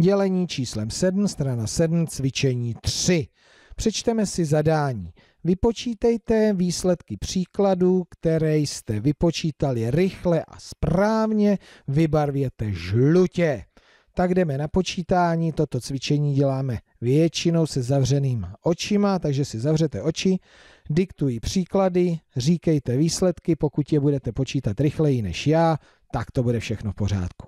Dělení číslem 7, strana 7, cvičení 3. Přečteme si zadání. Vypočítejte výsledky příkladů, které jste vypočítali rychle a správně, vybarvěte žlutě. Tak jdeme na počítání, toto cvičení děláme většinou se zavřenýma očima, takže si zavřete oči, Diktují příklady, říkejte výsledky, pokud je budete počítat rychleji než já, tak to bude všechno v pořádku.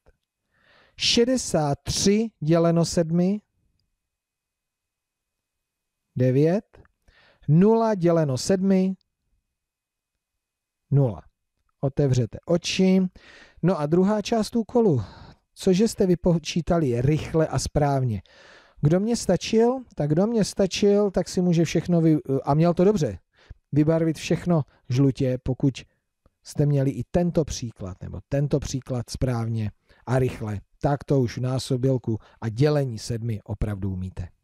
63 děleno 7, 9, 0 děleno 7, 0. Otevřete oči. No a druhá část úkolu. Cože jste vypočítali rychle a správně? Kdo mě stačil, tak kdo mě stačil, tak si může všechno, vy... a měl to dobře, vybarvit všechno žlutě, pokud jste měli i tento příklad, nebo tento příklad správně a rychle tak to už násobilku a dělení sedmi opravdu umíte.